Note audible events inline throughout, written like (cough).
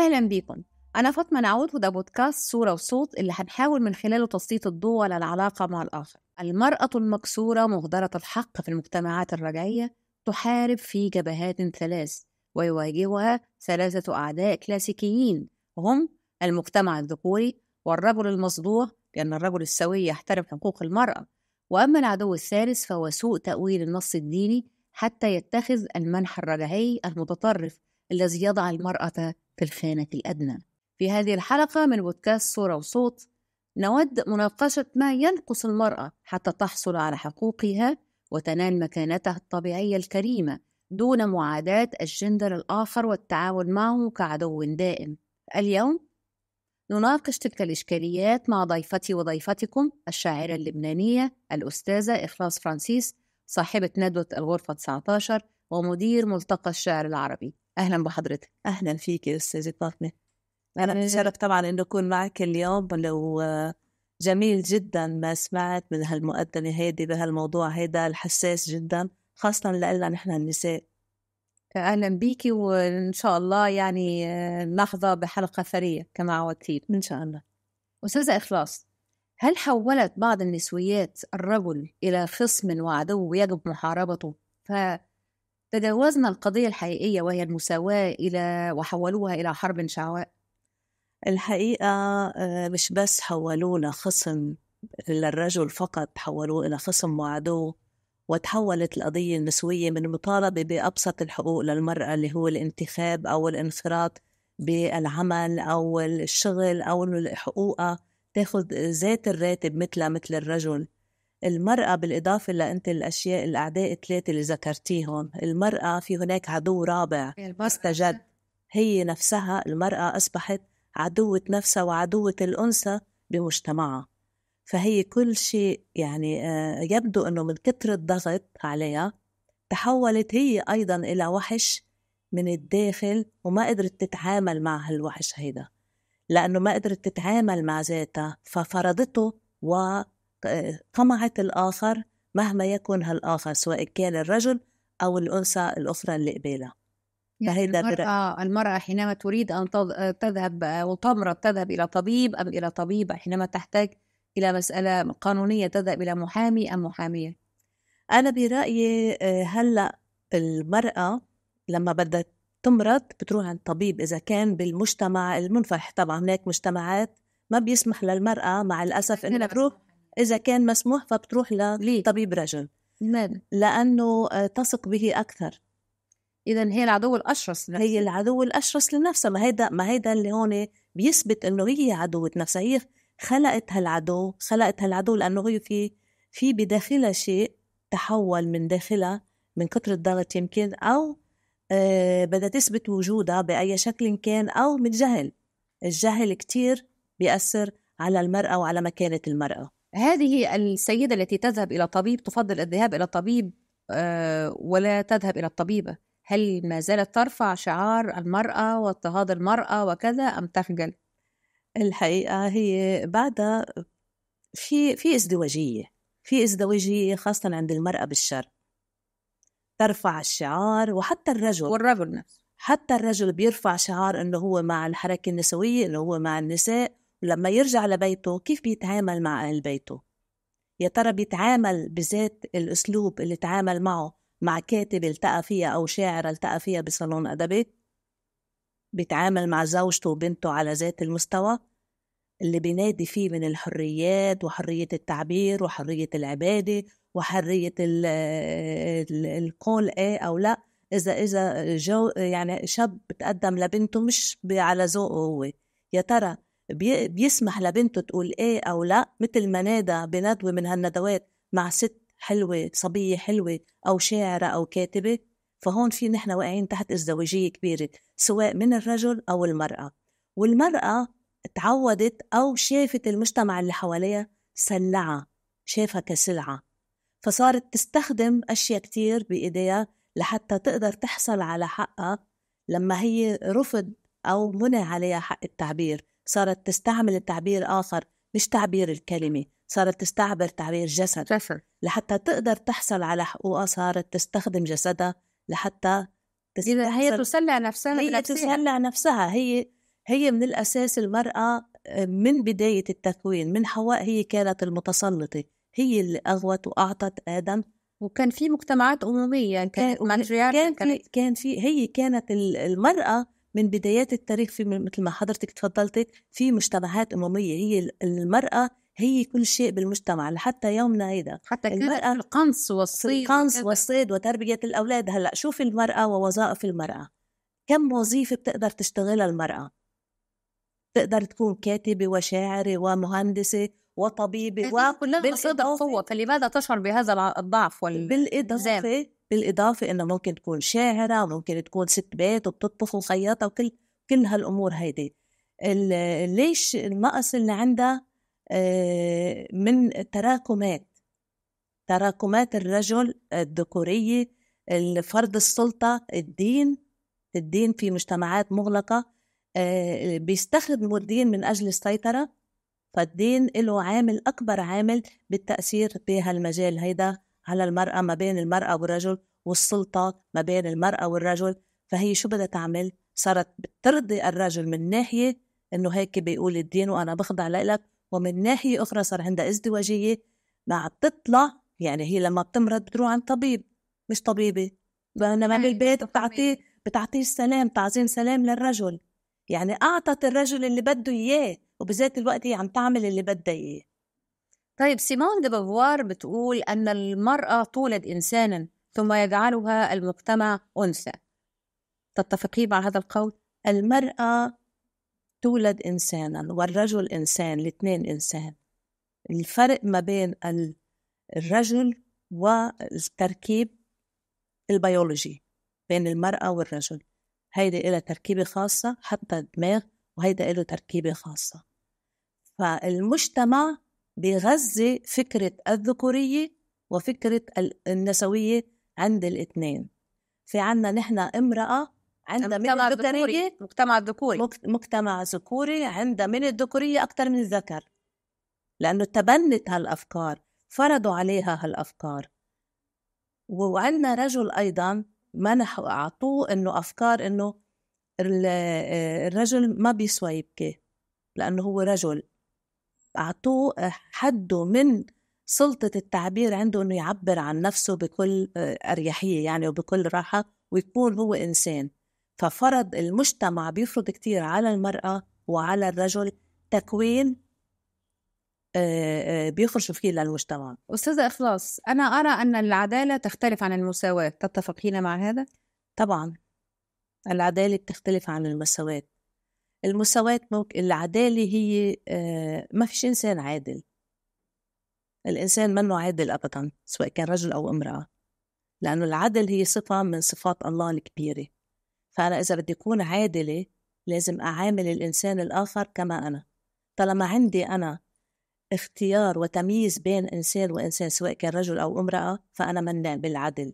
أهلا بيكم أنا فاطمة نعود وده بودكاست صورة وصوت اللي هنحاول من خلاله تسليط الضوء على العلاقة مع الآخر المرأة المكسورة مهدرة الحق في المجتمعات الرجعية تحارب في جبهات ثلاث ويواجهها ثلاثة أعداء كلاسيكيين هم المجتمع الذكوري والرجل المصدوع لأن الرجل السوي يحترم حقوق المرأة وأما العدو الثالث فهو سوء تأويل النص الديني حتى يتخذ المنح الرجعي المتطرف الذي يضع المرأة في الخانة الأدنى في هذه الحلقة من بودكاست صورة وصوت نود مناقشة ما ينقص المرأة حتى تحصل على حقوقها وتنال مكانتها الطبيعية الكريمة دون معاداة الجندر الآخر والتعامل معه كعدو دائم اليوم نناقش تلك الإشكاليات مع ضيفتي وضيفتكم الشاعرة اللبنانية الأستاذة إخلاص فرانسيس صاحبة ندوة الغرفة 19 ومدير ملتقى الشعر العربي اهلا بحضرتك اهلا فيك يا استاذه فاطمه انا بتشرف طبعا ان اكون معك اليوم لو جميل جدا ما سمعت من هالمقدمه هيدي بهالموضوع هيدا الحساس جدا خاصه لنا نحن النساء اهلا بيكي وان شاء الله يعني نحظى بحلقه ثريه كما عودتين ان شاء الله استاذه اخلاص هل حولت بعض النسويات الرجل الى خصم وعدو يجب محاربته ف تجاوزنا القضية الحقيقية وهي المساواة إلى وحولوها إلى حرب شعواء الحقيقة آه، مش بس حولونا خصم للرجل فقط حولوه إلى خصم وعدو وتحولت القضية النسوية من مطالبة بأبسط الحقوق للمرأة اللي هو الانتخاب أو الانخراط بالعمل أو الشغل أو حقوقها تاخذ ذات الراتب مثلها مثل الرجل المرأة بالإضافة لأنت الأشياء الأعداء الثلاثة اللي ذكرتيهم المرأة في هناك عدو رابع مستجد هي نفسها المرأة أصبحت عدوة نفسها وعدوة الأنثى بمجتمعها فهي كل شيء يعني آه، يبدو أنه من كثر الضغط عليها تحولت هي أيضا إلى وحش من الداخل وما قدرت تتعامل مع هالوحش هيدا لأنه ما قدرت تتعامل مع ذاتها ففرضته و طمعت الآخر مهما يكن هالآخر سواء كان الرجل أو الأنثى الأخرى اللي قبالها يعني المرأة, المرأة حينما تريد أن تذهب وتمرض تذهب إلى طبيب أم إلى طبيبة حينما تحتاج إلى مسألة قانونية تذهب إلى محامي أم محامية أنا برأيي آه، هلأ المرأة لما بدها تمرض بتروح عند طبيب إذا كان بالمجتمع المنفرح طبعا هناك مجتمعات ما بيسمح للمرأة مع الأسف إنها تروح اذا كان مسموح فبتروح لطبيب رجل لماذا؟ لانه آه، تثق به اكثر اذا هي العدو الاشرس لنفسها. هي العدو الاشرس لنفسها ما هيدا ما هيدا اللي هون بيثبت انه هي عدوة نفسها هي خلقت هالعدو خلقت هالعدو لانه هي في في بداخلها شيء تحول من داخلها من كثر الضغط يمكن او آه بدها تثبت وجودها باي شكل كان او من جهل الجهل كتير بيأثر على المرأة وعلى مكانة المرأة هذه السيدة التي تذهب إلى طبيب تفضل الذهاب إلى طبيب آه، ولا تذهب إلى الطبيبة هل ما زالت ترفع شعار المرأة واضطهاد المرأة وكذا أم تخجل؟ الحقيقة هي بعدها في في ازدواجية في ازدواجية خاصة عند المرأة بالشر ترفع الشعار وحتى الرجل والرجل نفسه حتى الرجل بيرفع شعار انه هو مع الحركة النسوية انه هو مع النساء ولما يرجع لبيته كيف بيتعامل مع أهل بيته يا ترى بيتعامل بذات الأسلوب اللي تعامل معه مع كاتب التقى فيها أو شاعر التقى فيها بصالون أدبي بيتعامل مع زوجته وبنته على ذات المستوى اللي بينادي فيه من الحريات وحرية التعبير وحرية العبادة وحرية الـ الـ القول إيه أو لأ إذا إذا جو يعني شاب بتقدم لبنته مش على ذوقه هو يا ترى بيسمح لبنته تقول ايه او لا مثل ما نادى بندوه من هالندوات مع ست حلوه صبيه حلوه او شاعره او كاتبه فهون في نحن واقعين تحت ازدواجيه كبيره سواء من الرجل او المراه والمراه تعودت او شافت المجتمع اللي حواليها سلعه شافها كسلعه فصارت تستخدم اشياء كتير بايديها لحتى تقدر تحصل على حقها لما هي رفض او منع عليها حق التعبير صارت تستعمل التعبير آخر مش تعبير الكلمة صارت تستعبر تعبير جسد جسد لحتى تقدر تحصل على حقوقها صارت تستخدم جسدها لحتى تستحصل... هي تسلع نفسها هي بنفسها. تسلع نفسها هي هي من الأساس المرأة آه، من بداية التكوين من حواء هي كانت المتسلطة هي اللي أغوت وأعطت آدم وكان في مجتمعات أممية كان كان, كان, كان, كان في هي كانت المرأة من بدايات التاريخ في مثل ما حضرتك تفضلتي في مجتمعات أممية هي المرأة هي كل شيء بالمجتمع لحتى يومنا هذا حتى المرأة القنص والصيد القنص والصيد وتربية الأولاد هلا شوف المرأة ووظائف المرأة كم وظيفة بتقدر تشتغلها المرأة تقدر تكون كاتبة وشاعرة ومهندسة وطبيبة و... كلها قوة فلماذا تشعر بهذا الضعف بالاضافه بالإضافة إنه ممكن تكون شاعرة ممكن تكون ست بيت وبتطبخ وخياطة وكل كل هالأمور هيدي ليش النقص اللي عندها آه، من تراكمات تراكمات الرجل الذكورية فرض السلطة الدين الدين في مجتمعات مغلقة آه، بيستخدموا الدين من أجل السيطرة فالدين له عامل أكبر عامل بالتأثير بهالمجال هيدا على المرأة ما بين المرأة والرجل والسلطة ما بين المرأة والرجل فهي شو بدها تعمل صارت بترضي الرجل من ناحية إنه هيك بيقول الدين وأنا بخضع لإلك ومن ناحية أخرى صار عندها ازدواجية مع تطلع يعني هي لما بتمرض بتروح عند طبيب مش طبيبة بينما أيوة، بالبيت بتعطيه بتعطيه السلام تعظيم سلام للرجل يعني أعطت الرجل اللي بده إياه وبذات الوقت هي عم تعمل اللي بدها إياه طيب سيمون دي بوفوار بتقول أن المرأة تولد إنسانا ثم يجعلها المجتمع أنثى تتفقين مع هذا القول؟ المرأة تولد إنسانا والرجل إنسان الاثنين إنسان الفرق ما بين الرجل والتركيب البيولوجي بين المرأة والرجل هيدا إلها تركيبة خاصة حتى الدماغ وهيدا إله تركيبة خاصة فالمجتمع بيغذي فكرة الذكورية وفكرة النسوية عند الاثنين في عنا نحن امرأة عندها من الذكورية مجتمع ذكوري مجتمع ذكوري عندها من الذكورية أكثر من الذكر لأنه تبنت هالأفكار فرضوا عليها هالأفكار وعندنا رجل أيضا منح أعطوه إنه أفكار إنه آه، الرجل ما بيسوى يبكي لأنه هو رجل أعطوه آه، حده من سلطة التعبير عنده أنه يعبر عن نفسه بكل آه، أريحية يعني وبكل راحة ويكون هو إنسان ففرض المجتمع بيفرض كتير على المرأة وعلى الرجل تكوين آه، بيخرجوا فيه للمجتمع أستاذة إخلاص أنا أرى أن العدالة تختلف عن المساواة تتفقين مع هذا؟ طبعا العدالة بتختلف عن المساواة المساواة ممكن العدالة هي آه، ما فيش إنسان عادل الإنسان منه عادل أبدا سواء كان رجل أو امرأة لأنه العدل هي صفة من صفات الله الكبيرة فأنا إذا بدي أكون عادلة لازم أعامل الإنسان الآخر كما أنا طالما عندي أنا اختيار وتمييز بين إنسان وإنسان سواء كان رجل أو امرأة فأنا منع بالعدل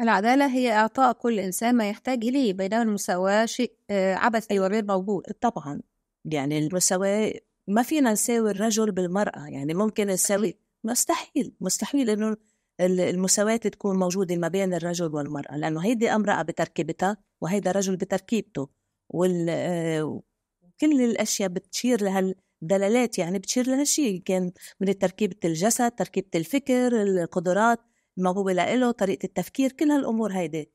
العدالة هي إعطاء كل إنسان ما يحتاج إليه بينما المساواة شيء آه، عبثي أيوة وغير موجود طبعا يعني المساواة ما فينا نساوي الرجل بالمرأة يعني ممكن نساوي مستحيل مستحيل إنه المساواة تكون موجودة ما بين الرجل والمرأة لأنه هيدي امرأة بتركيبتها وهيدا رجل بتركيبته وال آه، كل الأشياء بتشير لهالدلالات يعني بتشير لهالشيء كان من تركيبة الجسد تركيبة الفكر القدرات الموهوبة لإله طريقة التفكير كل هالأمور هيدي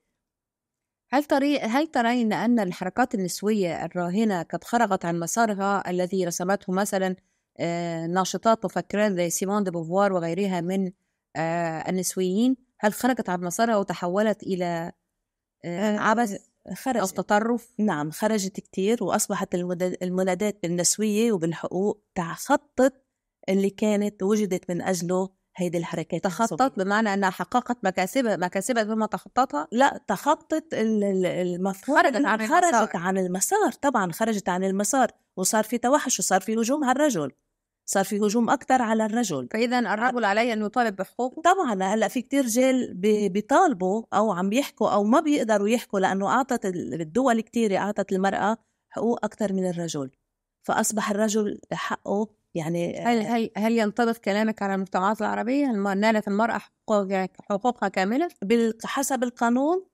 هل طريق هل ترين أن الحركات النسوية الراهنة قد خرجت عن مسارها الذي رسمته مثلا آه، ناشطات مفكرين زي سيمون دي بوفوار وغيرها من آه، النسويين هل خرجت عن مسارها وتحولت إلى آه، عبث خرج أو تطرف نعم خرجت كتير وأصبحت المنادات بالنسوية وبالحقوق تخطط اللي كانت وجدت من أجله هيدي الحركات تخطط بمعنى انها حققت مكاسبها مكاسبها بما تخططها لا تخطت المسار خرجت عن خرجت المسار. عن المسار طبعا خرجت عن المسار وصار في توحش وصار في هجوم على الرجل صار في هجوم اكثر على الرجل فاذا الرجل عليه انه يطالب بحقوقه طبعا هلا في كثير رجال بيطالبوا او عم يحكوا او ما بيقدروا يحكوا لانه اعطت الدول كثيره اعطت المراه حقوق اكثر من الرجل فاصبح الرجل حقه يعني هل هل هل ينطبق كلامك على المجتمعات العربيه؟ نالت المراه حقوقها كامله؟ حسب القانون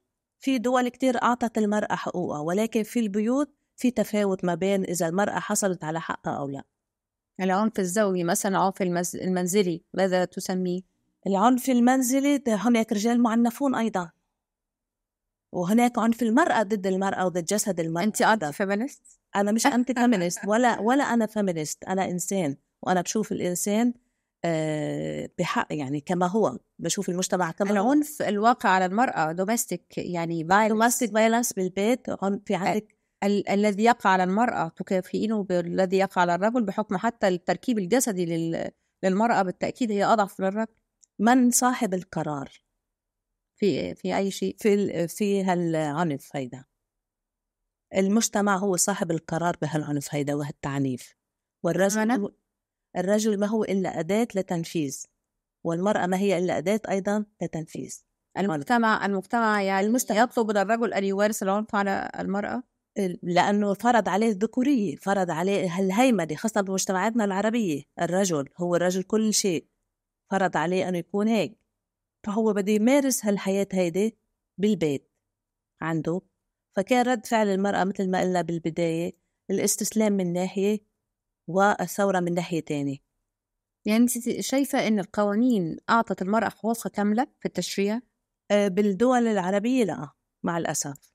في دول كتير اعطت المراه حقوقها ولكن في البيوت في تفاوت ما بين اذا المراه حصلت على حقها او لا. العنف الزوجي مثلا العنف المنزلي ماذا تسميه؟ العنف المنزلي هناك رجال معنفون ايضا وهناك عنف المرأة ضد المرأة وضد جسد المرأة أنت أنت فيمينست؟ انا مش انتي فيمينست (laughs) ولا ولا انا فيمينست انا انسان وانا بشوف الانسان آه، بحق يعني كما هو بشوف المجتمع كما العنف هو. الواقع على المرأة دوميستيك يعني فايلنس دوميستيك فايلنس بالبيت في عندك ال- الذي يقع على المرأة تكافئينه بالذي يقع على الرجل بحكم حتى التركيب الجسدي لل- للمرأة بالتأكيد هي أضعف من الرجل من صاحب القرار في في أي شيء في ال- في هالعنف هيدا المجتمع هو صاحب القرار بهالعنف هيدا وهالتعنيف والرجل الرجل ما هو إلا أداة لتنفيذ والمرأة ما هي إلا أداة أيضا لتنفيذ المجتمع المجتمع يعني المجتمع يطلب من الرجل أن يمارس العنف على المرأة لأنه فرض عليه الذكورية فرض عليه الهيمنة خاصة بمجتمعاتنا العربية الرجل هو الرجل كل شيء فرض عليه أنه يكون هيك فهو بده يمارس هالحياة هيدي بالبيت عنده فكان رد فعل المرأة مثل ما قلنا بالبداية الاستسلام من ناحية والثورة من ناحية تانية يعني أنت شايفة أن القوانين أعطت المرأة حقوقها كاملة في التشريع؟ آه، بالدول العربية لا مع الأسف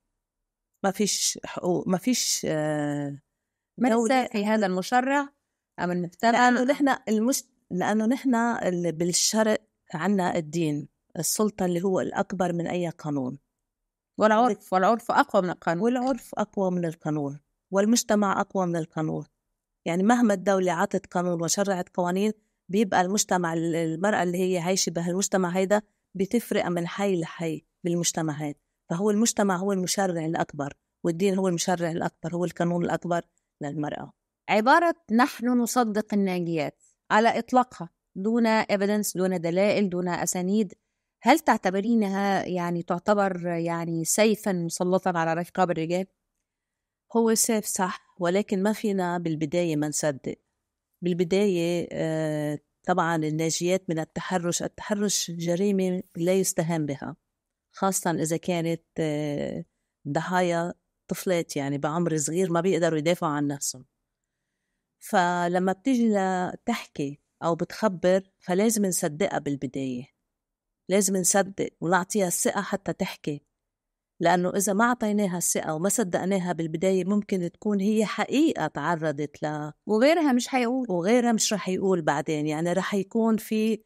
ما فيش حقوق ما فيش آه، ما في هذا المشرع أم المفترض لأنه نحن المش... لأنه نحن بالشرق عنا الدين السلطة اللي هو الأكبر من أي قانون والعرف والعرف أقوى من القانون والعرف أقوى من القانون والمجتمع أقوى من القانون يعني مهما الدولة عطت قانون وشرعت قوانين بيبقى المجتمع المرأة اللي هي عايشة بهالمجتمع هيدا بتفرق من حي لحي بالمجتمع هيدا فهو المجتمع هو المشرع الأكبر والدين هو المشرع الأكبر هو القانون الأكبر للمرأة عبارة نحن نصدق الناجيات على إطلاقها دون ايفيدنس دون دلائل دون أسانيد هل تعتبرينها يعني تعتبر يعني سيفا مسلطا على رقاب الرجال؟ هو سيف صح ولكن ما فينا بالبداية ما نصدق بالبداية آه، طبعا الناجيات من التحرش التحرش جريمة لا يستهان بها خاصة إذا كانت آه، ضحايا طفلات يعني بعمر صغير ما بيقدروا يدافعوا عن نفسهم فلما بتجي لتحكي أو بتخبر فلازم نصدقها بالبداية لازم نصدق ونعطيها الثقة حتى تحكي لأنه إذا ما أعطيناها الثقة وما صدقناها بالبداية ممكن تكون هي حقيقة تعرضت ل وغيرها مش حيقول وغيرها مش رح يقول بعدين يعني رح يكون في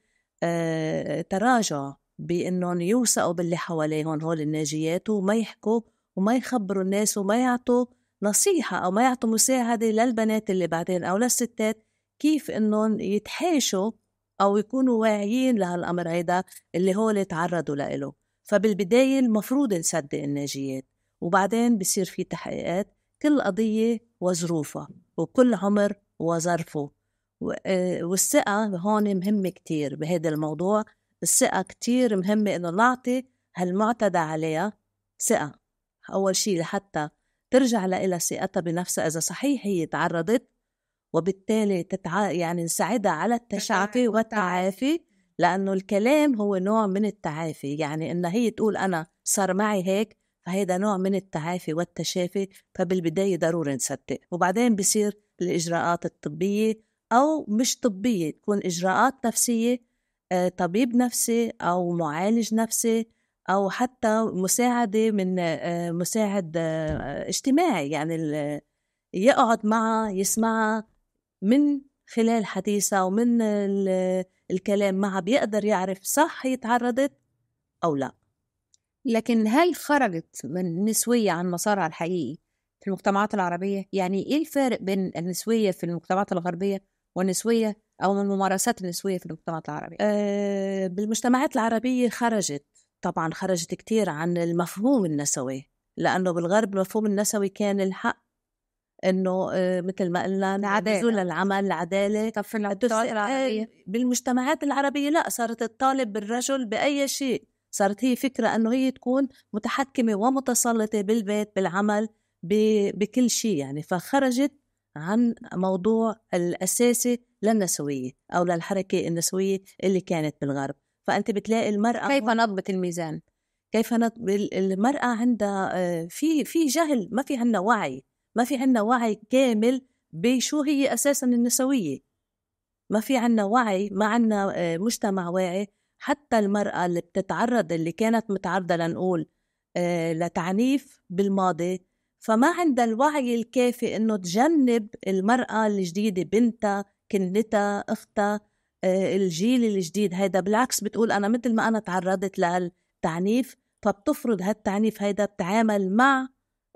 آه تراجع بأنهم يوثقوا باللي حواليهم هول الناجيات وما يحكوا وما يخبروا الناس وما يعطوا نصيحة أو ما يعطوا مساعدة للبنات اللي بعدين أو للستات كيف إنهم يتحاشوا أو يكونوا واعيين لهالأمر هيدا اللي هول تعرضوا لإله فبالبداية المفروض نصدق الناجيات وبعدين بصير في تحقيقات كل قضية وظروفها وكل عمر وظرفه آه، والثقة هون مهمة كتير بهذا الموضوع الثقة كتير مهمة إنه نعطي هالمعتدى عليها ثقة أول شي لحتى ترجع لها ثقتها بنفسها إذا صحيح هي تعرضت وبالتالي تتع... يعني نساعدها على التشافي والتعافي لأنه الكلام هو نوع من التعافي يعني إن هي تقول أنا صار معي هيك فهيدا نوع من التعافي والتشافي فبالبداية ضروري نصدق وبعدين بصير الإجراءات الطبية أو مش طبية تكون إجراءات نفسية آه، طبيب نفسي أو معالج نفسي أو حتى مساعدة من آه، مساعد آه، اجتماعي يعني يقعد معها يسمعها من خلال حديثها ومن الكلام معها بيقدر يعرف صح هي تعرضت أو لا لكن هل خرجت من النسوية عن مسارها الحقيقي في المجتمعات العربية؟ يعني إيه الفارق بين النسوية في المجتمعات الغربية والنسوية أو من الممارسات النسوية في المجتمعات العربية؟ آه بالمجتمعات العربية خرجت طبعا خرجت كتير عن المفهوم النسوي لأنه بالغرب المفهوم النسوي كان الحق انه آه، مثل ما قلنا نزول للعمل العداله في آه، العداله بالمجتمعات العربيه لا صارت الطالب بالرجل باي شيء صارت هي فكره انه هي تكون متحكمه ومتسلطه بالبيت بالعمل بكل شيء يعني فخرجت عن موضوع الاساسي للنسويه او للحركه النسويه اللي كانت بالغرب فانت بتلاقي المراه كيف نضبط الميزان كيف نضبط المراه عندها آه، في في جهل ما في عندنا وعي ما في عندنا وعي كامل بشو هي أساسا النسوية ما في عندنا وعي ما عندنا آه، مجتمع واعي حتى المرأة اللي بتتعرض اللي كانت متعرضة لنقول آه، لتعنيف بالماضي فما عندها الوعي الكافي انه تجنب المرأة الجديدة بنتها كنتها اختها آه، الجيل الجديد هيدا بالعكس بتقول انا مثل ما انا تعرضت لهالتعنيف فبتفرض هالتعنيف هيدا بتعامل مع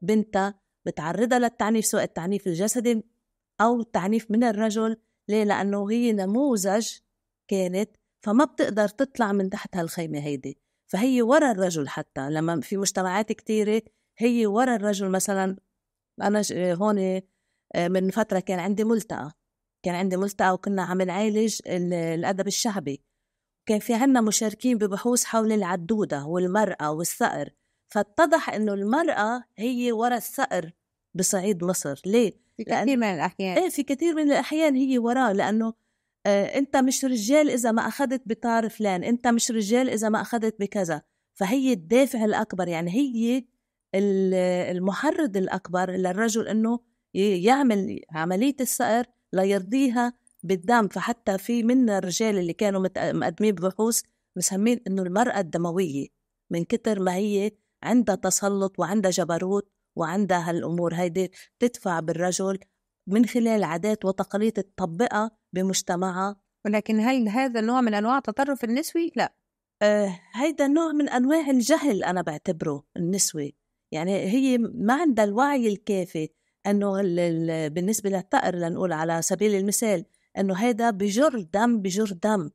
بنتها بتعرضها للتعنيف سواء التعنيف الجسدي أو التعنيف من الرجل ليه؟ لأنه هي نموذج كانت فما بتقدر تطلع من تحت هالخيمة هيدي فهي ورا الرجل حتى لما في مجتمعات كتيرة هي ورا الرجل مثلا أنا هون آه، من فترة كان عندي ملتقى كان عندي ملتقى وكنا عم نعالج الأدب الشعبي كان في عنا مشاركين ببحوث حول العدودة والمرأة والثأر فاتضح انه المراه هي وراء الثأر بصعيد مصر ليه؟ في كثير لأن... من الاحيان ايه في كثير من الاحيان هي وراه لانه آه انت مش رجال اذا ما اخذت بطار فلان انت مش رجال اذا ما اخذت بكذا فهي الدافع الاكبر يعني هي المحرض الاكبر للرجل انه يعمل عمليه الثأر ليرضيها بالدم فحتى في منا الرجال اللي كانوا مقدمين بحوث مسمين انه المراه الدمويه من كتر ما هي عندها تسلط وعندها جبروت وعندها هالأمور هيدي تدفع بالرجل من خلال عادات وتقاليد تطبقها بمجتمعها ولكن هل هذا النوع من أنواع التطرف النسوي؟ لا آه هيدا نوع من أنواع الجهل أنا بعتبره النسوي يعني هي ما عندها الوعي الكافي أنه بالنسبة للثأر لنقول على سبيل المثال أنه هيدا بجر دم بجر دم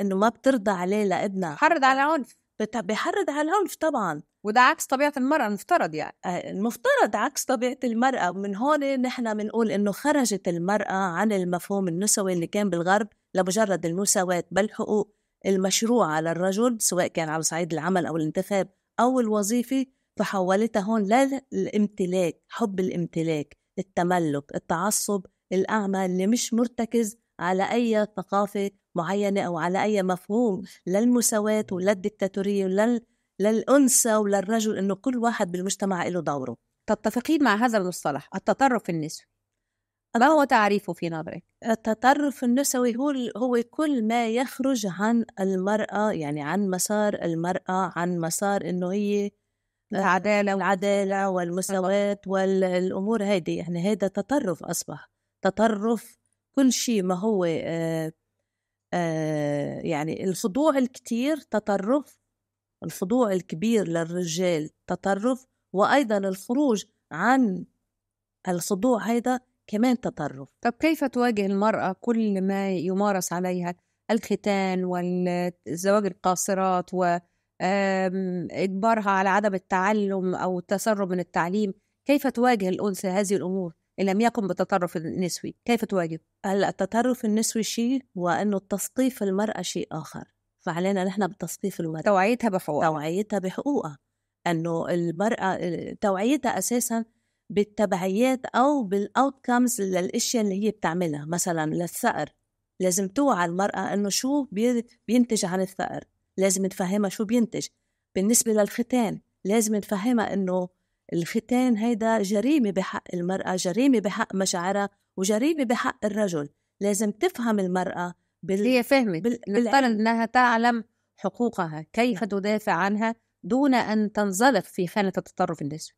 انه ما بترضى عليه لابنها حرض على العنف بيحرض على العنف طبعا وده عكس طبيعة المرأة المفترض يعني آه، المفترض عكس طبيعة المرأة من هون نحن بنقول إنه خرجت المرأة عن المفهوم النسوي اللي كان بالغرب لمجرد المساواة بل حقوق المشروعة للرجل سواء كان على صعيد العمل أو الانتخاب أو الوظيفي فحولتها هون للامتلاك حب الامتلاك التملك التعصب الأعمى اللي مش مرتكز على أي ثقافة معينة أو على أي مفهوم للمساواة ولا الدكتاتورية ولا للأنثى وللرجل إنه كل واحد بالمجتمع له دوره تتفقين مع هذا المصطلح التطرف النسوي ما هو تعريفه في نظرك؟ التطرف النسوي هو هو كل ما يخرج عن المرأة يعني عن مسار المرأة عن مسار إنه هي آه، العدالة العدالة والمساواة والأمور هذه يعني هذا تطرف أصبح تطرف كل شيء ما هو آه، آه، يعني الخضوع الكتير تطرف الخضوع الكبير للرجال تطرف وأيضا الخروج عن الخضوع هذا كمان تطرف طب كيف تواجه المرأة كل ما يمارس عليها الختان والزواج القاصرات وإجبارها على عدم التعلم أو التسرب من التعليم كيف تواجه الأنثى هذه الأمور إن لم يقم بالتطرف النسوي كيف تواجه؟ هلا التطرف النسوي شيء وأنه تثقيف المرأة شيء آخر فعلينا نحن بتثقيف المرأة توعيتها بحقوقها توعيتها بحقوقها أنه المرأة توعيتها أساساً بالتبعيات أو بالأوتكمز للأشياء اللي هي بتعملها مثلا للثأر لازم توعى المرأة أنه شو بينتج عن الثأر لازم تفهمها شو بينتج بالنسبة للختان لازم نفهمها أنه الختان هيدا جريمة بحق المرأة جريمة بحق مشاعرها وجريمة بحق الرجل لازم تفهم المرأة بال... هي فهمت بال... نفترض أنها تعلم حقوقها كيف نعم. تدافع عنها دون أن تنزلق في خانة التطرف النسوي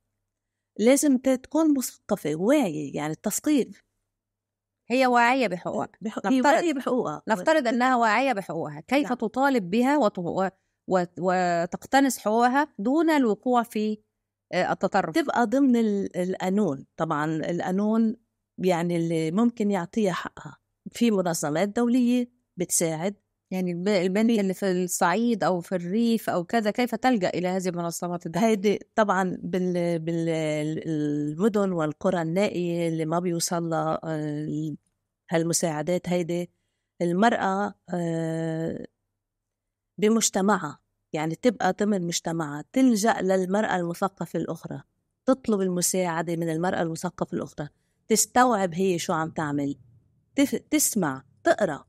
لازم تكون مثقفة واعية يعني التثقيف هي واعية بحقوقها بحق... نفترض... هي واعية بحقوقها نفترض أنها واعية بحقوقها كيف نعم. تطالب بها وت... وتقتنص حقوقها دون الوقوع في آه، التطرف تبقى ضمن القانون طبعا القانون يعني اللي ممكن يعطيها حقها في منظمات دولية بتساعد يعني البنية اللي في الصعيد أو في الريف أو كذا كيف تلجأ إلى هذه المنظمات الدولية؟ هذه طبعا بالمدن والقرى النائية اللي ما بيوصل لها هالمساعدات هيدي المرأة آه، بمجتمعها يعني تبقى ضمن مجتمعها تلجأ للمرأة المثقفة الأخرى تطلب المساعدة من المرأة المثقفة الأخرى تستوعب هي شو عم تعمل تسمع تقرأ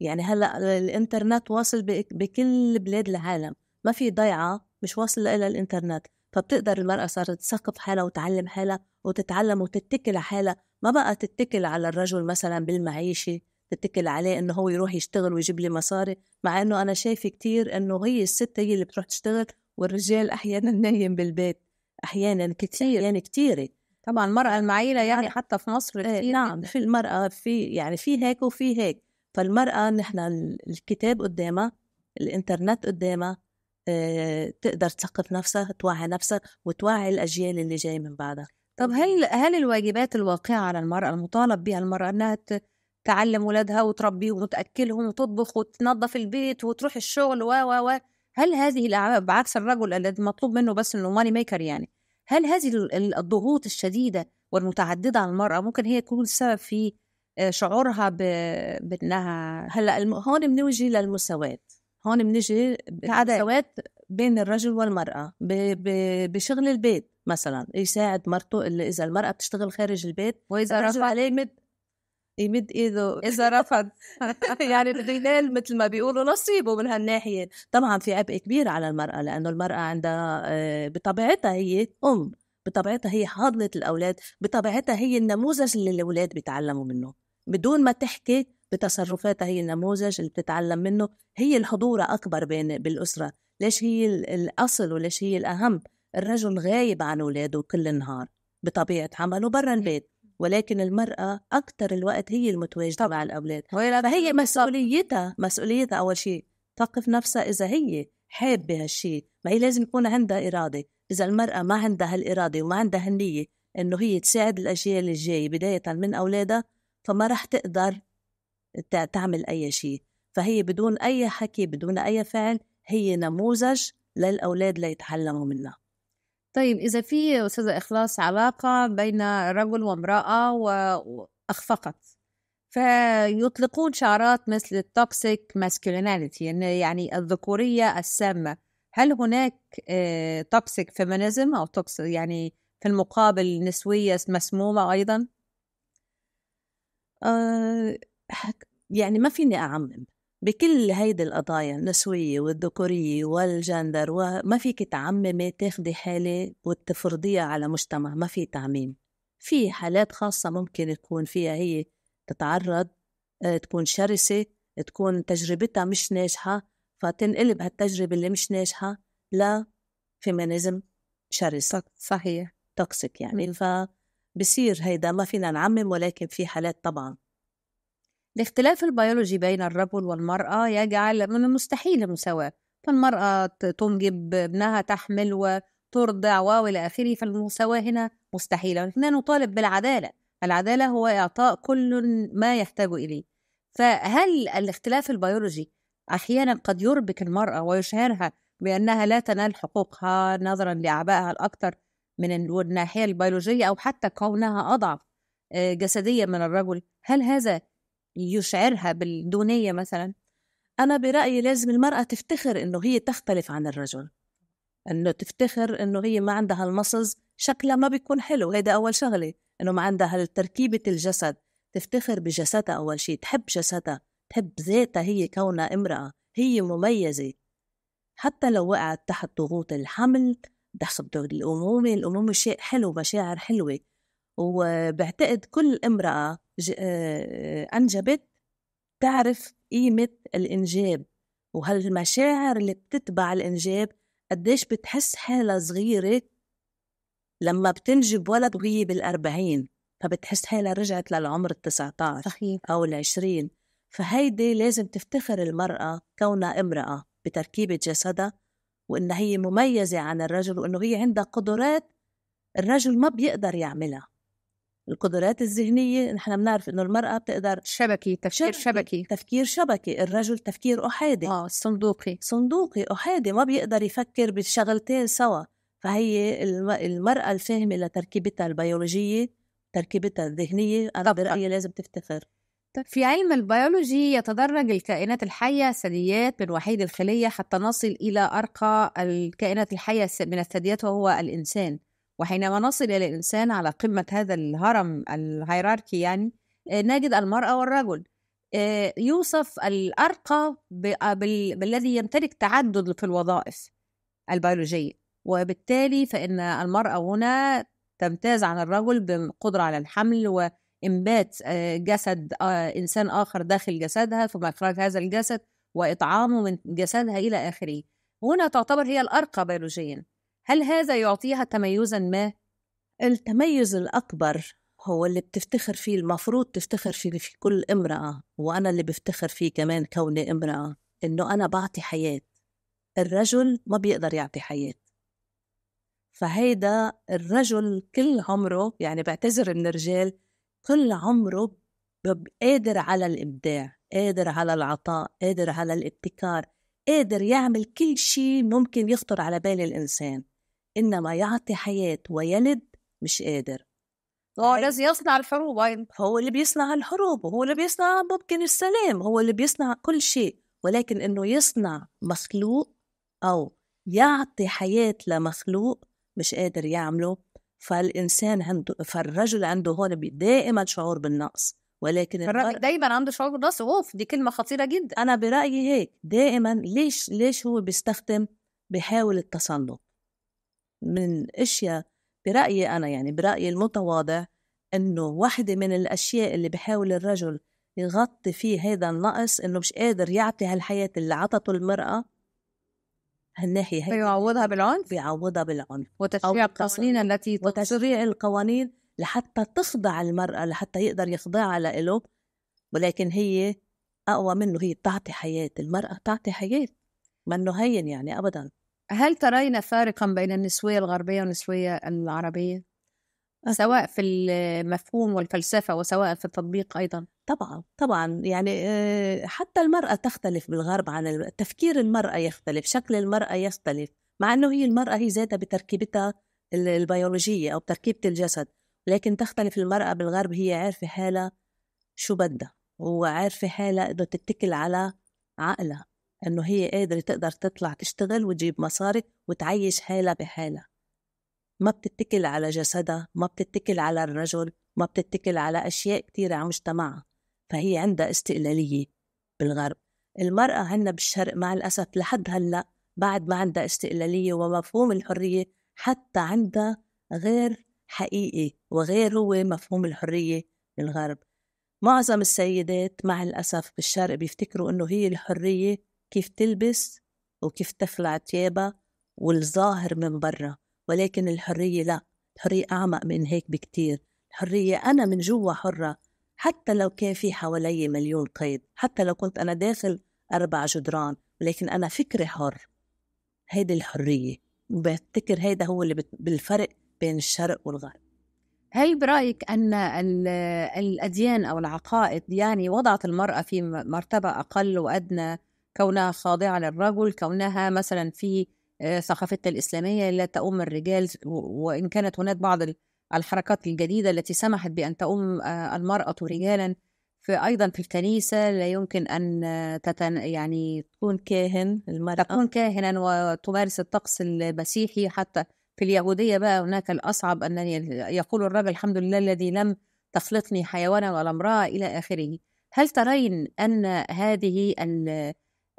يعني هلا الانترنت واصل بكل بلاد العالم ما في ضيعة مش واصل لها الانترنت فبتقدر المرأة صارت تثقف حالها وتعلم حالها وتتعلم وتتكل على حالها ما بقى تتكل على الرجل مثلا بالمعيشة تتكل عليه انه هو يروح يشتغل ويجيب لي مصاري مع انه انا شايفه كتير انه هي الست هي اللي بتروح تشتغل والرجال احيانا (laughs) نايم بالبيت احيانا كثير يعني كثيره طبعا المرأة المعيلة يعني, يعني حتى في مصر كثير ايه نعم في المرأة في يعني في هيك وفي هيك فالمرأة نحن الكتاب قدامها الإنترنت قدامها اه تقدر تثقف نفسها توعي نفسها وتوعي الأجيال اللي جاي من بعدها طب هل هل الواجبات الواقعة على المرأة المطالب بها المرأة أنها تعلم ولادها وتربيهم وتاكلهم وتطبخ وتنظف البيت وتروح الشغل و و و هل هذه الاعباء بعكس الرجل الذي مطلوب منه بس انه ماني ميكر يعني هل هذه الضغوط الشديده والمتعدده على المراه ممكن هي تكون السبب في آه، شعورها ب... بانها هلا هون بنوجي للمساواه هون بنجي المساواه بين الرجل والمراه ب... ب... بشغل البيت مثلا يساعد مرته اللي اذا المراه بتشتغل خارج البيت واذا الرجل عليه يمد ايده اذا رفض (laughs) (laughs) يعني ينال مثل ما بيقولوا نصيبه من هالناحيه طبعا في عبء كبير على المراه لانه المراه عندها آه، بطبيعتها هي ام بطبيعتها هي حاضنه الاولاد بطبيعتها هي النموذج اللي الاولاد بيتعلموا منه بدون ما تحكي بتصرفاتها هي النموذج اللي بتتعلم منه هي الحضوره اكبر بين بالاسره ليش هي الاصل وليش هي الاهم الرجل غايب عن اولاده كل النهار بطبيعه عمله برا إيه. البيت ولكن المرأة أكثر الوقت هي المتواجدة مع الأولاد فهي مسؤوليتها مسؤوليتها أول شيء تثقف نفسها إذا هي حابة هالشيء ما هي لازم يكون عندها إرادة إذا المرأة ما عندها هالإرادة وما عندها النية إنه هي تساعد الأجيال الجاية بداية من أولادها فما رح تقدر تعمل أي شيء فهي بدون أي حكي بدون أي فعل هي نموذج للأولاد ليتعلموا منها طيب إذا في أستاذة إخلاص علاقة بين رجل وامرأة وأخفقت فيطلقون شعارات مثل التوكسيك ماسكولينيتي يعني الذكورية السامة هل هناك توكسيك آه، فيمينيزم أو توكسيك يعني في المقابل نسوية مسمومة أيضا؟ آه، يعني ما فيني أعمم بكل هيدي القضايا النسوية والذكورية والجندر وما فيك تعممي تاخدي حالة وتفرضيها على مجتمع ما في تعميم في حالات خاصة ممكن تكون فيها هي تتعرض آه، تكون شرسة تكون تجربتها مش ناجحة فتنقلب هالتجربة اللي مش ناجحة لا فيمينيزم شرس صحيح توكسيك يعني فبصير هيدا ما فينا نعمم ولكن في حالات طبعا الاختلاف البيولوجي بين الرجل والمرأة يجعل من المستحيل المساواة فالمرأة تنجب ابنها تحمل وترضع وإلى آخره فالمساواة هنا مستحيلة ونحن نطالب بالعدالة العدالة هو إعطاء كل ما يحتاج إليه فهل الاختلاف البيولوجي أحيانا قد يربك المرأة ويشعرها بأنها لا تنال حقوقها نظرا لأعبائها الأكثر من الناحية البيولوجية أو حتى كونها أضعف آه، جسديا من الرجل هل هذا يشعرها بالدونية مثلا أنا برأيي لازم المرأة تفتخر إنه هي تختلف عن الرجل إنه تفتخر إنه هي ما عندها المصز شكلها ما بيكون حلو هيدا أول شغلة إنه ما عندها تركيبة الجسد تفتخر بجسدها أول شيء تحب جسدها تحب ذاتها هي كونها امرأة هي مميزة حتى لو وقعت تحت ضغوط الحمل تحت الأمومة الأمومة شيء حلو مشاعر حلوة وبعتقد كل امرأة آه، أنجبت تعرف قيمة الإنجاب وهالمشاعر اللي بتتبع الإنجاب قديش بتحس حالها صغيرة لما بتنجب ولد وهي بالأربعين فبتحس حالها رجعت للعمر التسعة صحيح أو العشرين فهيدي لازم تفتخر المرأة كونها امرأة بتركيبة جسدها وإنها هي مميزة عن الرجل وإنه هي عندها قدرات الرجل ما بيقدر يعملها القدرات الذهنية نحن بنعرف إنه المرأة بتقدر شبكي تفكير شبكي, شبكي. تفكير شبكي الرجل تفكير أحادي آه صندوقي صندوقي أحادي ما بيقدر يفكر بالشغلتين سوا فهي المرأة الفاهمة لتركيبتها البيولوجية تركيبتها الذهنية أنا برأيي آه. لازم تفتخر في علم البيولوجي يتدرج الكائنات الحية ثدييات من وحيد الخلية حتى نصل إلى أرقى الكائنات الحية من الثدييات وهو الإنسان وحينما نصل إلى الإنسان على قمة هذا الهرم الهيراركي يعني آه، نجد المرأة والرجل آه، يوصف الأرقى آه، بالذي يمتلك تعدد في الوظائف البيولوجية وبالتالي فإن المرأة هنا تمتاز عن الرجل بالقدرة على الحمل وإنبات جسد إنسان آخر داخل جسدها ثم إخراج هذا الجسد وإطعامه من جسدها إلى آخره هنا تعتبر هي الأرقى بيولوجيا هل هذا يعطيها تميزا ما؟ التميز الأكبر هو اللي بتفتخر فيه المفروض تفتخر فيه في كل امرأة وأنا اللي بفتخر فيه كمان كوني امرأة إنه أنا بعطي حياة الرجل ما بيقدر يعطي حياة فهيدا الرجل كل عمره يعني بعتذر من الرجال كل عمره قادر على الإبداع قادر على العطاء قادر على الابتكار قادر يعمل كل شيء ممكن يخطر على بال الإنسان إنما يعطي حياة ويلد مش قادر هو الذي آه، يصنع الحروب أيضا هو اللي بيصنع الحروب وهو اللي بيصنع ممكن السلام هو اللي بيصنع كل شيء ولكن إنه يصنع مخلوق أو يعطي حياة لمخلوق مش قادر يعمله فالإنسان عنده فالرجل عنده هون دائما شعور بالنقص ولكن الراجل دايما عنده شعور بالنقص اوف دي كلمه خطيره جدا انا برايي هيك دائما ليش ليش هو بيستخدم بيحاول التسلط من اشياء برايي انا يعني برايي المتواضع انه واحدة من الاشياء اللي بحاول الرجل يغطي فيه هذا النقص انه مش قادر يعطي هالحياة اللي عطته المرأة هالناحية هي فيعوضها بالعنف بيعوضها بالعنف وتشريع القوانين التي وتشريع القوانين لحتى تخضع المرأة لحتى يقدر يخضعها لإله ولكن هي أقوى منه هي بتعطي حياة المرأة بتعطي حياة منه هين يعني أبدا هل ترين فارقا بين النسوية الغربية والنسوية العربية؟ سواء في المفهوم والفلسفة وسواء في التطبيق أيضا طبعا طبعا يعني آه، حتى المرأة تختلف بالغرب عن تفكير المرأة يختلف شكل المرأة يختلف مع أنه هي المرأة هي ذاتها بتركيبتها البيولوجية أو تركيبة الجسد لكن تختلف المرأة بالغرب هي عارفة حالها شو بدها وعارفة حالها إنه تتكل على عقلها انه هي قادره تقدر تطلع تشتغل وتجيب مصاري وتعيش حالها بحالها ما بتتكل على جسدها ما بتتكل على الرجل ما بتتكل على اشياء كثيره على مجتمعها فهي عندها استقلاليه بالغرب المرأة عندنا بالشرق مع الأسف لحد هلأ بعد ما عندها استقلالية ومفهوم الحرية حتى عندها غير حقيقي وغير هو مفهوم الحرية بالغرب معظم السيدات مع الأسف بالشرق بيفتكروا إنه هي الحرية كيف تلبس وكيف تخلع ثيابها والظاهر من برا ولكن الحرية لا الحرية أعمق من هيك بكتير الحرية أنا من جوا حرة حتى لو كان في حوالي مليون قيد حتى لو كنت أنا داخل أربع جدران ولكن أنا فكري حر هيدي الحرية وبفتكر هيدا هو اللي بالفرق بين الشرق والغرب هل برأيك أن الأديان أو العقائد يعني وضعت المرأة في مرتبة أقل وأدنى كونها خاضعة للرجل كونها مثلا في آه، ثقافتنا الإسلامية لا تؤم الرجال وإن كانت هناك بعض الحركات الجديدة التي سمحت بأن تؤم آه، المرأة رجالا فأيضا في الكنيسة لا يمكن أن تتن يعني تكون كاهن المرأة تكون كاهنا وتمارس الطقس المسيحي حتى في اليهودية بقى هناك الأصعب أن يقول الرجل الحمد لله الذي لم تخلطني حيوانا ولا امرأة إلى آخره هل ترين أن هذه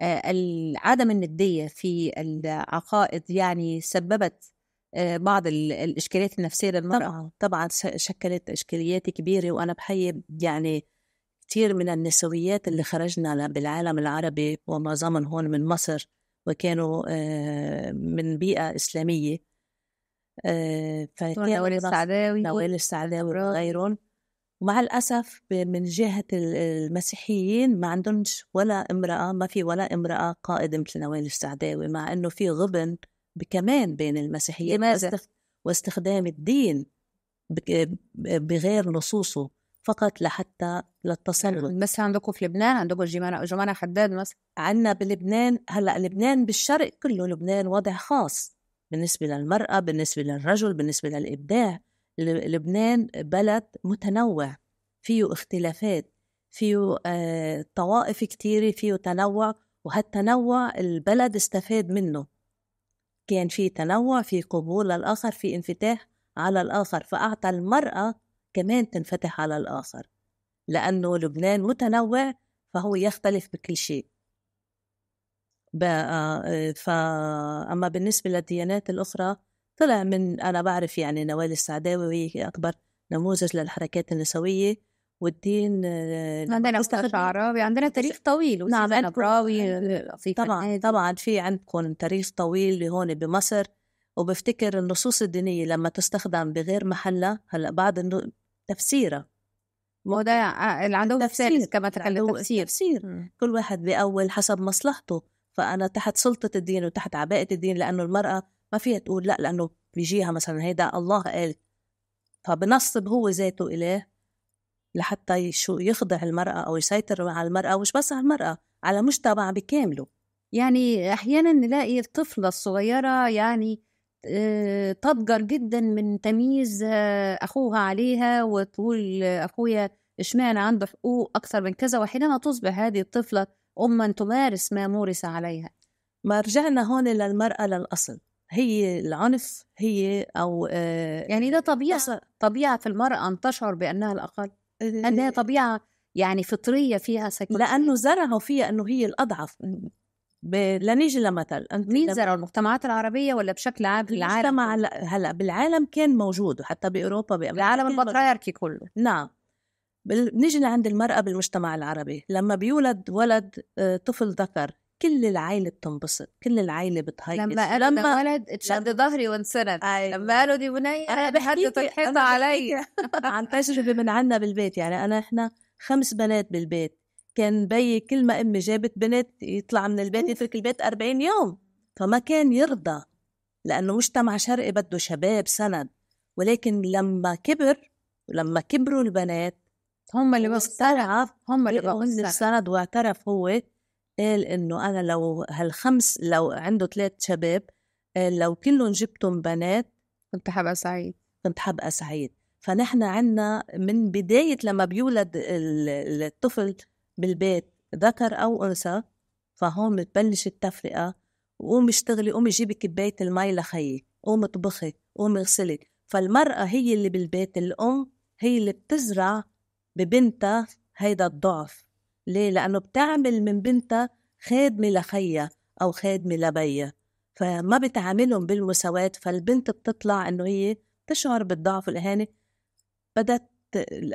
آه، عدم الندية في العقائد يعني سببت آه، بعض الإشكاليات النفسية للمرأة طبعا شكلت إشكاليات كبيرة وأنا بحيي يعني كثير من النسويات اللي خرجنا بالعالم العربي ومعظمهم هون من مصر وكانوا آه، من بيئة إسلامية فكان نوال السعداوي نوال السعداوي وغيرهم ومع الأسف من جهة المسيحيين ما عندهمش ولا امرأة ما في ولا امرأة قائد مثل نوال السعداوي مع أنه في غبن كمان بين المسيحيين لماذا؟ واستخدام الدين بغير نصوصه فقط لحتى للتسلط بس عندكم في لبنان عندكم جمانة جمانة حداد مثلا عندنا بلبنان هلا لبنان بالشرق كله لبنان وضع خاص بالنسبة للمرأة بالنسبة للرجل بالنسبة للإبداع لبنان بلد متنوع فيه اختلافات فيه آه، طوائف كتيرة فيه تنوع وهالتنوع البلد استفاد منه كان في تنوع في قبول للآخر في انفتاح على الآخر فأعطى المرأة كمان تنفتح على الآخر لأنه لبنان متنوع فهو يختلف بكل شيء بقى آه، آه، فأما بالنسبة للديانات الأخرى طلع من أنا بعرف يعني نوال السعداوي وهي أكبر نموذج للحركات النسوية والدين آه، عندنا مصطفى عرابي عندنا تاريخ طويل نعم في طبعا طبعا في عندكم تاريخ طويل هون بمصر وبفتكر النصوص الدينية لما تستخدم بغير محلها هلا بعد النو... تفسيرها ما ده اللي عندهم تفسير كما تقال تفسير, تفسير. كل واحد بأول حسب مصلحته فأنا تحت سلطة الدين وتحت عباءة الدين لأنه المرأة ما فيها تقول لا لأنه بيجيها مثلا هيدا الله قال فبنصب هو ذاته إليه لحتى شو يخضع المرأة أو يسيطر على المرأة ومش بس على المرأة على مجتمع بكامله يعني أحيانا نلاقي الطفلة الصغيرة يعني آه، تضجر جدا من تمييز آه، أخوها عليها وتقول أخويا إشمعنى عنده حقوق أكثر من كذا وحينما تصبح هذه الطفلة أما تمارس ما مورس عليها ما رجعنا هون للمرأة للأصل هي العنف هي او آه، يعني ده طبيعه نعم. طبيعه في المراه ان تشعر بانها الاقل انها آه. طبيعه يعني فطريه فيها سكينه لانه زرعوا فيها انه هي الاضعف لنيجي لمثل مين زرعوا المجتمعات العربية ولا بشكل عام في العالم؟ المجتمع هلا بالعالم كان موجود وحتى بأوروبا بالعالم العالم البطريركي كله نعم بنيجي لعند المرأة بالمجتمع العربي لما بيولد ولد آه، طفل ذكر كل العائلة بتنبسط كل العائلة بتهيئ لما قالوا لما ولد اتشد ظهري وانسرد أيوة. لما قالوا دي بنية أنا بحدت الحيطة علي عن تجربة من عنا بالبيت يعني أنا إحنا خمس بنات بالبيت كان بي كل ما أمي جابت بنت يطلع من البيت يترك البيت 40 يوم فما كان يرضى لأنه مجتمع شرقي بده شباب سند ولكن لما كبر لما كبروا البنات هم اللي بقوا هم اللي بقوا السند واعترف هو قال انه انا لو هالخمس لو عنده ثلاث شباب آه، لو كلهم جبتهم بنات كنت حبقى سعيد كنت حبقى سعيد فنحن عنا من بداية لما بيولد الطفل بالبيت ذكر أو أنثى فهون بتبلش التفرقة قوم اشتغلي قومي جيبي كباية المي لخيي قومي اطبخي قومي اغسلي فالمرأة هي اللي بالبيت الأم هي اللي بتزرع ببنتها هيدا الضعف ليه؟ لأنه بتعمل من بنتها خادمة لخية أو خادمة لبية فما بتعاملهم بالمساواة فالبنت بتطلع إنه هي تشعر بالضعف والإهانة بدها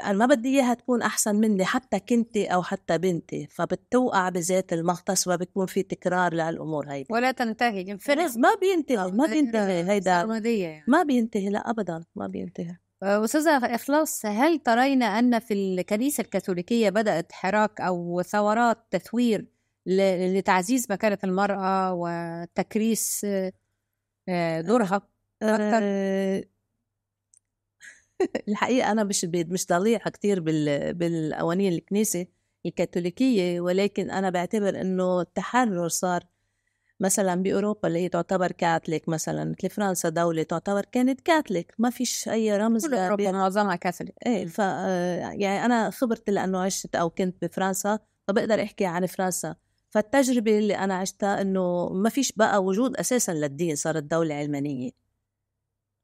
أنا ما بدي إياها تكون أحسن مني حتى كنتي أو حتى بنتي فبتوقع بذات المغطس وبكون في تكرار للأمور هيدي ولا تنتهي ما بينتهي ما بينتهي هيدا يعني. ما بينتهي لا أبدا ما بينتهي أستاذة إخلاص هل ترين أن في الكنيسة الكاثوليكية بدأت حراك أو ثورات تثوير لتعزيز مكانة المرأة وتكريس آه، دورها آه، أكثر؟ آه، الحقيقة أنا مش مش ضليعة كثير بالقوانين الكنيسة الكاثوليكية ولكن أنا بعتبر إنه التحرر صار مثلا بأوروبا اللي هي تعتبر كاثوليك مثلا مثل فرنسا دولة تعتبر كانت كاثوليك ما فيش أي رمز كل أوروبا معظمها كاثوليك إيه ف آه، يعني أنا خبرتي لأنه عشت أو كنت بفرنسا فبقدر أحكي عن فرنسا فالتجربة اللي أنا عشتها إنه ما فيش بقى وجود أساسا للدين صارت دولة علمانية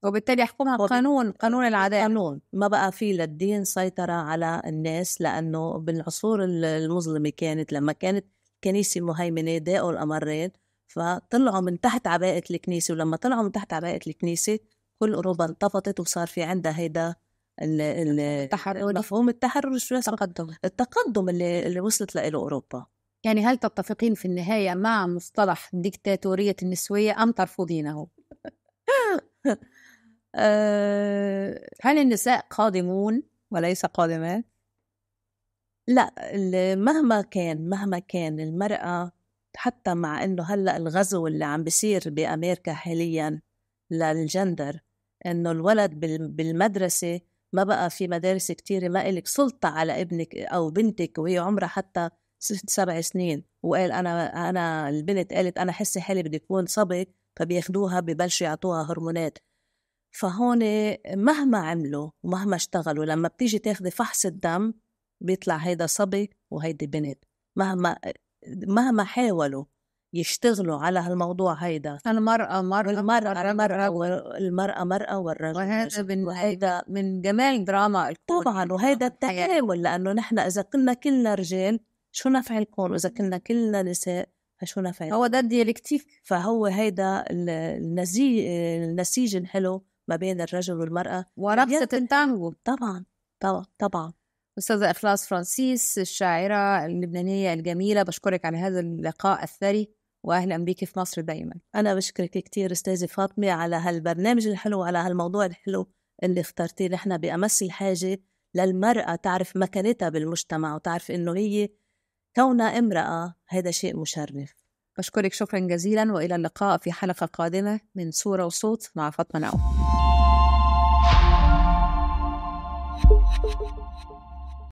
وبالتالي يحكمها وب... قانون قانون العداء قانون ما بقى في للدين سيطره على الناس لانه بالعصور المظلمه كانت لما كانت الكنيسه مهيمنه ضاقوا الامرين فطلعوا من تحت عباءة الكنيسة ولما طلعوا من تحت عباءة الكنيسة كل أوروبا انتفضت وصار في عندها هيدا التحرر مفهوم التحرر شو التقدم التقدم اللي, اللي وصلت له أوروبا يعني هل تتفقين في النهاية مع مصطلح ديكتاتورية النسوية أم ترفضينه؟ (laughs) آه. هل النساء قادمون وليس قادمات؟ لا مهما كان مهما كان المرأة حتى مع انه هلا الغزو اللي عم بيصير بامريكا حاليا للجندر انه الولد بالمدرسه ما بقى في مدارس كتير ما إلك سلطة على ابنك أو بنتك وهي عمرها حتى ست سبع سنين وقال أنا أنا البنت قالت أنا حسي حالي بدي أكون صبي فبياخدوها ببلشوا يعطوها هرمونات فهون مهما عملوا ومهما اشتغلوا لما بتيجي تاخدي فحص الدم بيطلع هيدا صبي وهيدي بنت مهما مهما حاولوا يشتغلوا على هالموضوع هيدا المرأة مرأة المرأة مرأة والمرأة مرأة والرجل وهذا من وهيدا من جمال دراما طبعا وهيدا التكامل لأنه نحن إذا كنا كلنا رجال شو نفع الكون وإذا كنا كلنا نساء فشو نفع هو ده الديالكتيك فهو هيدا النسيج النسيج الحلو ما بين الرجل والمرأة ورقصة التانجو طبعا طبعا طبعا أستاذة إخلاص فرانسيس الشاعرة اللبنانية الجميلة بشكرك على هذا اللقاء الثري واهلا بك في مصر دايما انا بشكرك كثير استاذه فاطمه على هالبرنامج الحلو وعلى هالموضوع الحلو اللي اخترتيه نحن بامس الحاجه للمراه تعرف مكانتها بالمجتمع وتعرف انه هي كونها امراه هذا شيء مشرف بشكرك شكرا جزيلا والى اللقاء في حلقه قادمه من صوره وصوت مع فاطمه نعوم